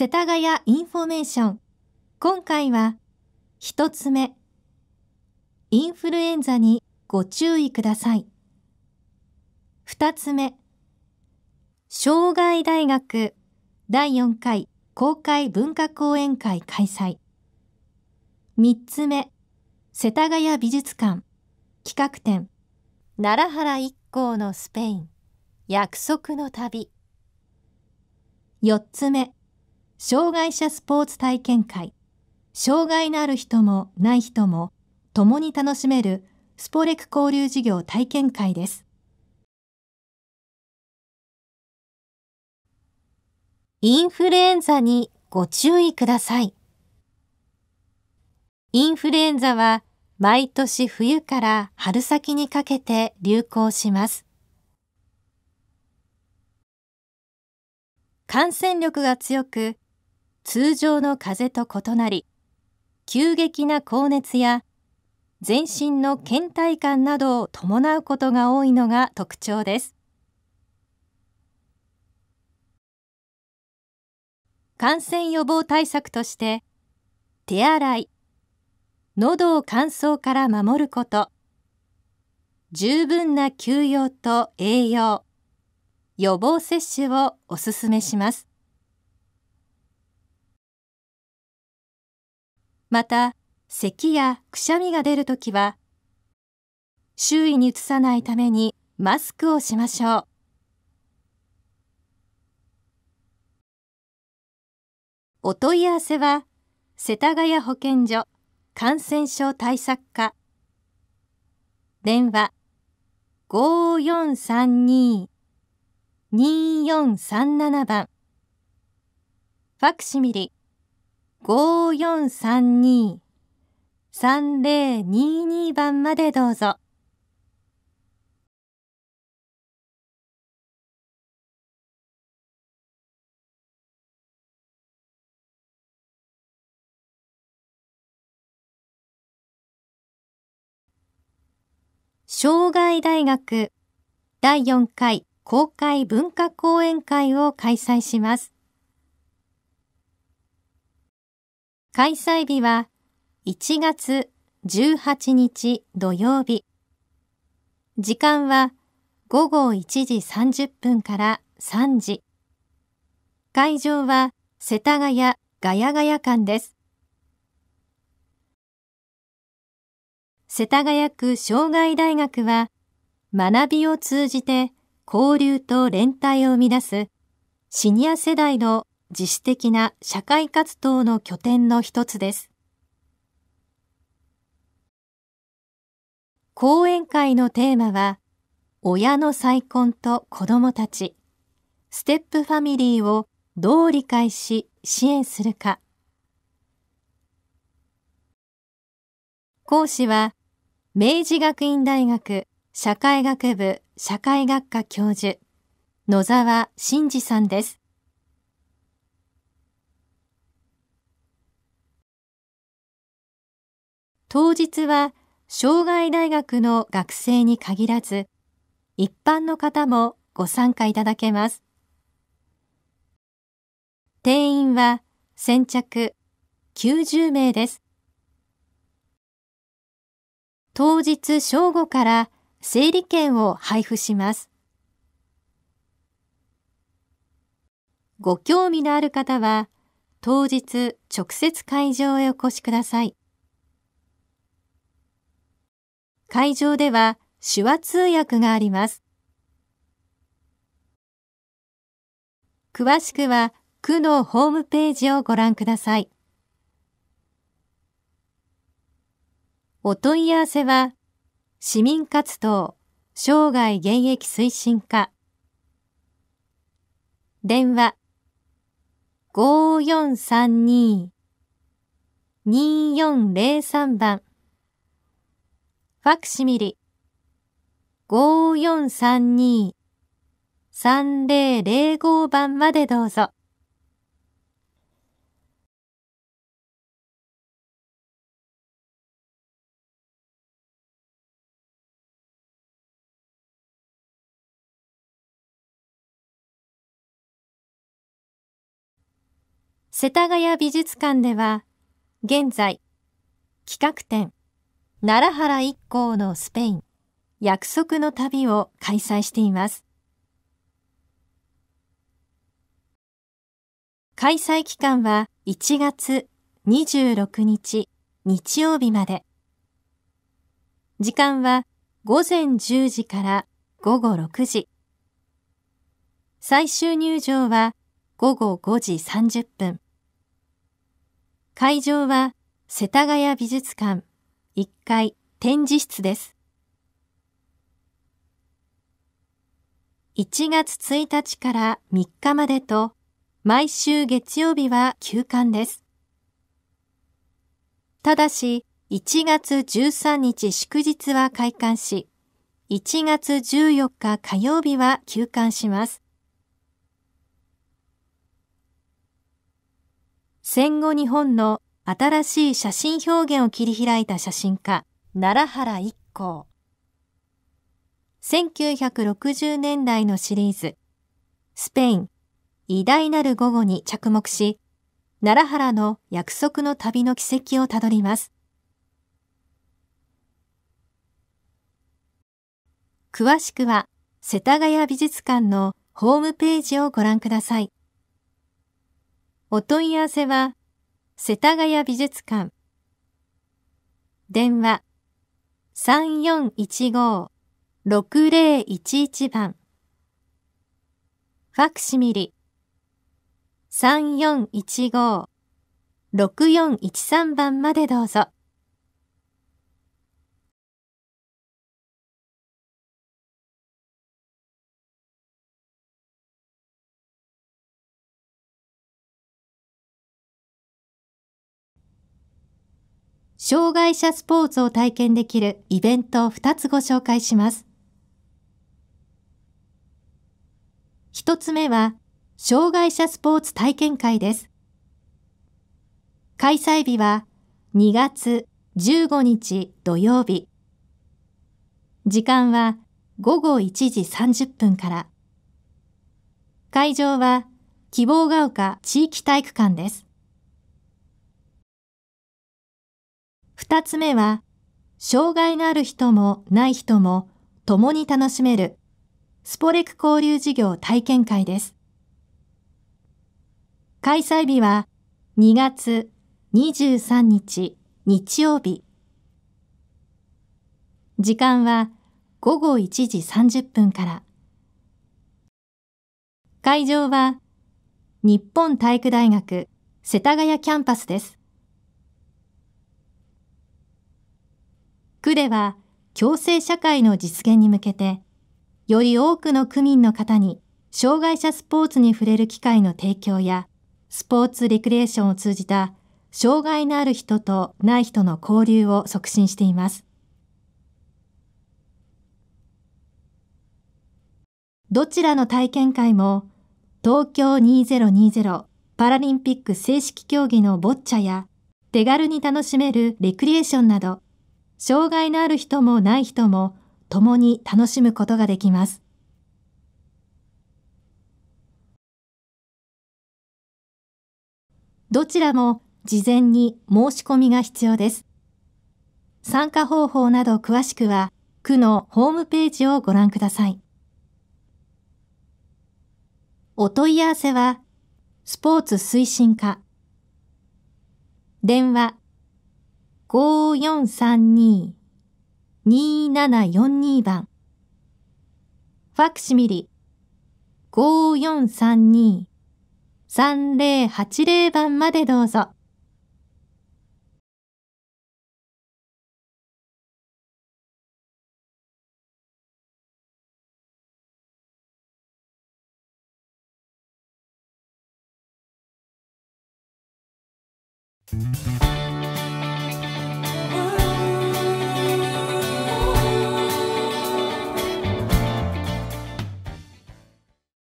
世田谷インフォメーション。今回は、一つ目、インフルエンザにご注意ください。二つ目、障害大学第4回公開文化講演会開催。三つ目、世田谷美術館企画展、奈良原一行のスペイン、約束の旅。四つ目、障害者スポーツ体験会、障害のある人もない人も共に楽しめるスポレク交流事業体験会です。インフルエンザにご注意ください。インフルエンザは毎年冬から春先にかけて流行します。感染力が強く、通常の風邪と異なり急激な高熱や全身の倦怠感などを伴うことが多いのが特徴です感染予防対策として手洗い喉を乾燥から守ること十分な休養と栄養予防接種をおすすめしますまた、咳やくしゃみが出るときは、周囲にうつさないためにマスクをしましょう。お問い合わせは、世田谷保健所感染症対策課電話5432-2437番ファクシミリ5432-3022番までどうぞ。障害大学第4回公開文化講演会を開催します。開催日は1月18日土曜日。時間は午後1時30分から3時。会場は世田谷ガヤガヤ館です。世田谷区障害大学は学びを通じて交流と連帯を生み出すシニア世代の自主的な社会活動の拠点の一つです。講演会のテーマは、親の再婚と子供たち、ステップファミリーをどう理解し支援するか。講師は、明治学院大学社会学部社会学科教授、野沢真二さんです。当日は障害大学の学生に限らず、一般の方もご参加いただけます。定員は先着90名です。当日正午から整理券を配布します。ご興味のある方は、当日直接会場へお越しください。会場では手話通訳があります。詳しくは区のホームページをご覧ください。お問い合わせは、市民活動、生涯現役推進課。電話、5432-2403番。ファクシミリ5432-3005番までどうぞ。世田谷美術館では現在企画展奈良原一行のスペイン約束の旅を開催しています開催期間は1月26日日曜日まで時間は午前10時から午後6時最終入場は午後5時30分会場は世田谷美術館1階展示室です。1月1日から3日までと、毎週月曜日は休館です。ただし、1月13日祝日は開館し、1月14日火曜日は休館します。戦後日本の新しい写真表現を切り開いた写真家、奈良原一行。1960年代のシリーズ、スペイン、偉大なる午後に着目し、奈良原の約束の旅の軌跡をたどります。詳しくは、世田谷美術館のホームページをご覧ください。お問い合わせは、世田谷美術館電話3415-6011番ファクシミリ3415-6413番までどうぞ。障害者スポーツを体験できるイベントを2つご紹介します。1つ目は、障害者スポーツ体験会です。開催日は2月15日土曜日。時間は午後1時30分から。会場は希望が丘地域体育館です。二つ目は、障害のある人もない人も共に楽しめるスポレク交流事業体験会です。開催日は2月23日日曜日。時間は午後1時30分から。会場は日本体育大学世田谷キャンパスです。区では共生社会の実現に向けて、より多くの区民の方に障害者スポーツに触れる機会の提供や、スポーツレクリエーションを通じた障害のある人とない人の交流を促進しています。どちらの体験会も、東京2020パラリンピック正式競技のボッチャや、手軽に楽しめるレクリエーションなど、障害のある人もない人も共に楽しむことができます。どちらも事前に申し込みが必要です。参加方法など詳しくは、区のホームページをご覧ください。お問い合わせは、スポーツ推進課。電話5432-2742番。ファクシミリ5432-3080番までどうぞ。